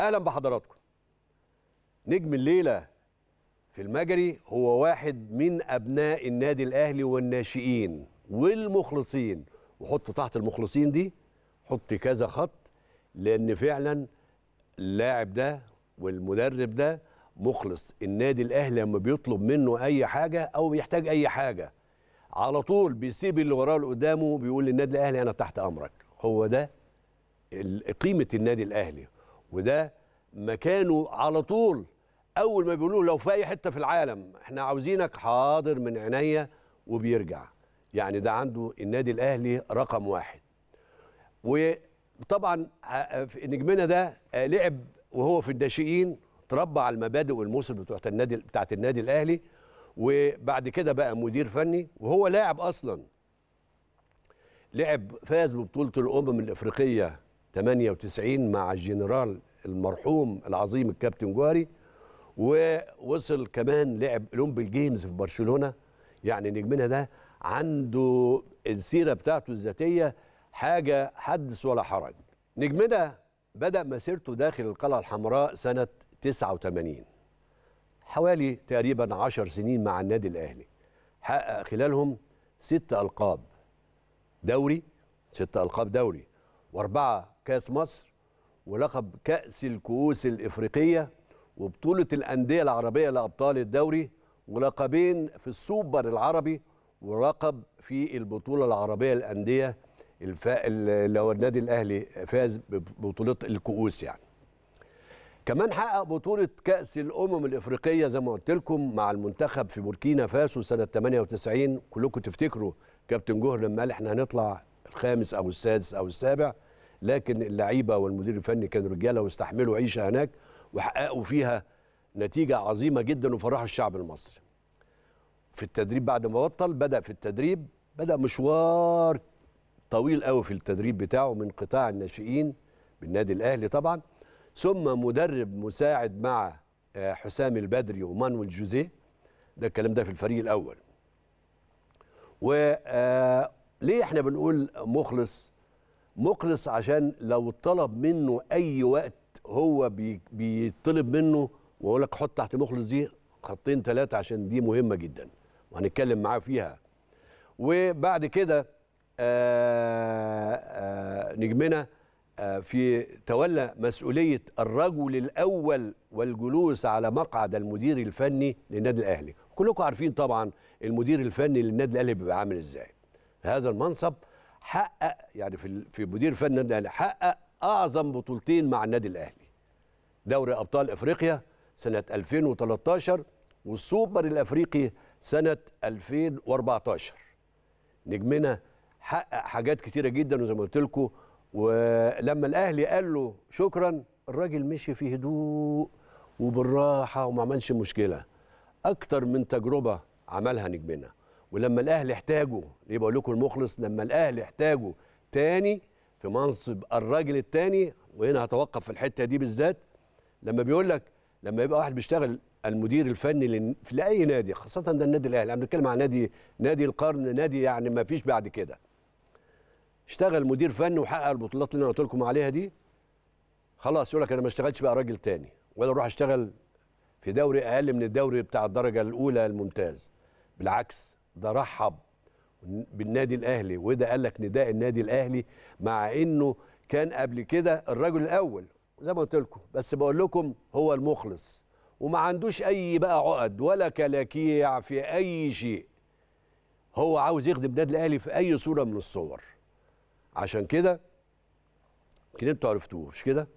اهلا بحضراتكم نجم الليله في المجري هو واحد من ابناء النادي الاهلي والناشئين والمخلصين وحط تحت المخلصين دي حط كذا خط لان فعلا اللاعب ده والمدرب ده مخلص النادي الاهلي لما بيطلب منه اي حاجه او بيحتاج اي حاجه على طول بيسيب اللي وراه اللي قدامه بيقول للنادي الاهلي انا تحت امرك هو ده قيمه النادي الاهلي وده مكانه على طول اول ما بيقولوا لو في اي حته في العالم احنا عاوزينك حاضر من عينيا وبيرجع يعني ده عنده النادي الاهلي رقم واحد وطبعا آه، آه، نجمنا ده آه، لعب وهو في الناشئين تربى على المبادئ والموسم بتوعت النادي بتاعت النادي الاهلي وبعد كده بقى مدير فني وهو لاعب اصلا لعب فاز ببطوله الامم الافريقيه 98 مع الجنرال المرحوم العظيم الكابتن جواري ووصل كمان لعب اولمبيك جيمز في برشلونه يعني نجمنا ده عنده السيره بتاعته الذاتيه حاجه حدث ولا حرج نجمنا بدا مسيرته داخل القلعه الحمراء سنه 89 حوالي تقريبا 10 سنين مع النادي الاهلي حقق خلالهم ست القاب دوري ست القاب دوري واربعه كاس مصر ولقب كاس الكؤوس الافريقيه وبطوله الانديه العربيه لابطال الدوري ولقبين في السوبر العربي ولقب في البطوله العربيه الأندية اللي هو النادي الاهلي فاز ببطوله الكؤوس يعني كمان حقق بطولة كأس الأمم الإفريقية زي ما قلت لكم مع المنتخب في بوركينا فاسو سنة 98 كلكم تفتكروا كابتن جوهر لما قال احنا هنطلع الخامس أو السادس أو السابع لكن اللعيبه والمدير الفني كانوا رجاله واستحملوا عيشه هناك وحققوا فيها نتيجه عظيمه جدا وفرحوا الشعب المصري. في التدريب بعد ما بطل بدا في التدريب بدا مشوار طويل قوي في التدريب بتاعه من قطاع الناشئين بالنادي الاهلي طبعا ثم مدرب مساعد مع آه، حسام البدري ومانويل جوزيه ده الكلام ده في الفريق الاول. و آه، ليه احنا بنقول مخلص مخلص عشان لو طلب منه اي وقت هو بي بيطلب منه واقول لك حط تحت مخلص دي خطين ثلاثه عشان دي مهمه جدا وهنتكلم معاه فيها وبعد كده آآ آه، آآ آه، نجمنا آآ آه، في تولى مسؤوليه الرجل الاول والجلوس على مقعد المدير الفني للنادي الاهلي كلكم عارفين طبعا المدير الفني للنادي الاهلي بيبقى عامل ازاي هذا المنصب حقق يعني في في مدير فني النادي الاهلي حقق اعظم بطولتين مع النادي الاهلي دوري ابطال افريقيا سنه 2013 والسوبر الافريقي سنه 2014 نجمنا حقق حاجات كتيره جدا وزي ما قلت لكم ولما الاهلي قال له شكرا الراجل مشي في هدوء وبالراحه وما عملش مشكله اكتر من تجربه عملها نجمنا ولما الاهلي احتاجه يبقى بقول لكم المخلص لما الاهلي احتاجه تاني في منصب الراجل التاني وهنا هتوقف في الحته دي بالذات لما بيقول لك لما يبقى واحد بيشتغل المدير الفني في لاي نادي خاصه ده النادي الاهلي احنا بنتكلم عن نادي نادي القرن نادي يعني ما فيش بعد كده اشتغل مدير فني وحقق البطولات اللي انا قلت لكم عليها دي خلاص يقول لك انا ما اشتغلتش بقى راجل تاني ولا اروح اشتغل في دوري اقل من الدوري بتاع الدرجه الاولى الممتاز بالعكس ده رحب بالنادي الاهلي وده قال لك نداء النادي الاهلي مع انه كان قبل كده الرجل الاول زي ما قلت لكم بس بقول لكم هو المخلص وما عندوش اي بقى عقد ولا كلاكيع في اي شيء هو عاوز يخدم النادي الاهلي في اي صوره من الصور عشان كده يمكن انتوا عرفتوه مش كده